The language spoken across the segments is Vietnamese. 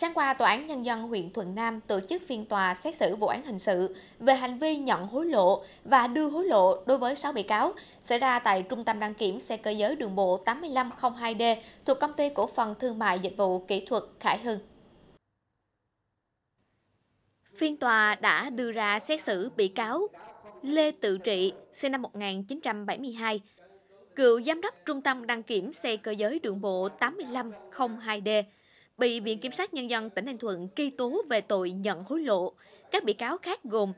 Sáng qua, Tòa án Nhân dân huyện Thuận Nam tổ chức phiên tòa xét xử vụ án hình sự về hành vi nhận hối lộ và đưa hối lộ đối với 6 bị cáo xảy ra tại Trung tâm đăng kiểm xe cơ giới đường bộ 8502D thuộc Công ty Cổ phần Thương mại Dịch vụ Kỹ thuật Khải Hưng. Phiên tòa đã đưa ra xét xử bị cáo Lê Tự Trị, sinh năm 1972, cựu giám đốc Trung tâm đăng kiểm xe cơ giới đường bộ 8502D bị Viện Kiểm sát Nhân dân tỉnh Ninh Thuận truy tố về tội nhận hối lộ. Các bị cáo khác gồm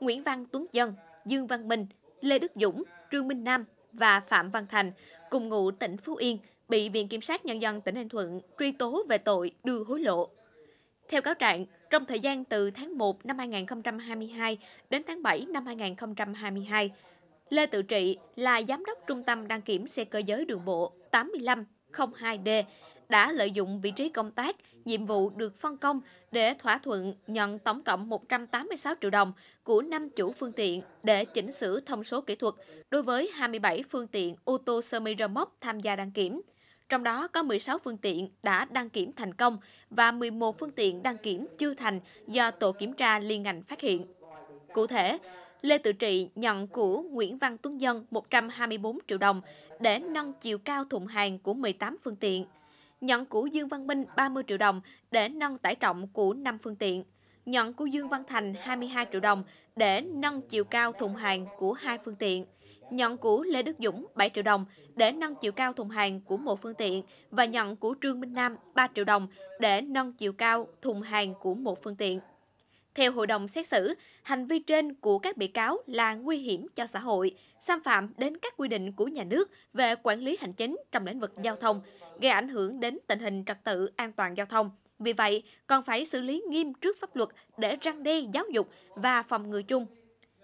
Nguyễn Văn Tuấn Dân, Dương Văn Minh, Lê Đức Dũng, Trương Minh Nam và Phạm Văn Thành, cùng ngụ tỉnh Phú Yên, bị Viện Kiểm sát Nhân dân tỉnh Ninh Thuận truy tố về tội đưa hối lộ. Theo cáo trạng, trong thời gian từ tháng 1 năm 2022 đến tháng 7 năm 2022, Lê Tự Trị là giám đốc trung tâm đăng kiểm xe cơ giới đường bộ 8502D đã lợi dụng vị trí công tác, nhiệm vụ được phân công để thỏa thuận nhận tổng cộng 186 triệu đồng của 5 chủ phương tiện để chỉnh sửa thông số kỹ thuật đối với 27 phương tiện ô tô semi remote tham gia đăng kiểm. Trong đó có 16 phương tiện đã đăng kiểm thành công và 11 phương tiện đăng kiểm chưa thành do tổ kiểm tra liên ngành phát hiện. Cụ thể, Lê Tự Trị nhận của Nguyễn Văn Tuấn Dân 124 triệu đồng để nâng chiều cao thùng hàng của 18 phương tiện nhận của Dương Văn Minh 30 triệu đồng để nâng tải trọng của 5 phương tiện, nhận của Dương Văn Thành 22 triệu đồng để nâng chiều cao thùng hàng của hai phương tiện, nhận của Lê Đức Dũng 7 triệu đồng để nâng chiều cao thùng hàng của một phương tiện và nhận của Trương Minh Nam 3 triệu đồng để nâng chiều cao thùng hàng của một phương tiện. Theo hội đồng xét xử, hành vi trên của các bị cáo là nguy hiểm cho xã hội, xâm phạm đến các quy định của nhà nước về quản lý hành chính trong lĩnh vực giao thông, gây ảnh hưởng đến tình hình trật tự an toàn giao thông. Vì vậy, còn phải xử lý nghiêm trước pháp luật để răng đe giáo dục và phòng ngừa chung.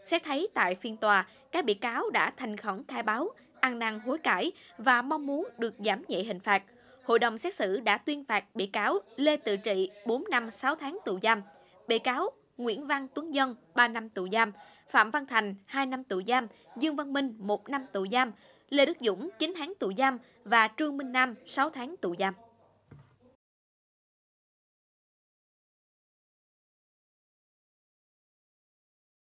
Xét thấy tại phiên tòa, các bị cáo đã thành khẩn khai báo, ăn năn hối cải và mong muốn được giảm nhẹ hình phạt. Hội đồng xét xử đã tuyên phạt bị cáo Lê Tự Trị 4 năm 6 tháng tù giam, bị cáo Nguyễn Văn Tuấn Dân 3 năm tù giam, Phạm Văn Thành 2 năm tù giam, Dương Văn Minh 1 năm tù giam, Lê Đức Dũng 9 tháng tù giam và Trương Minh Nam 6 tháng tù giam.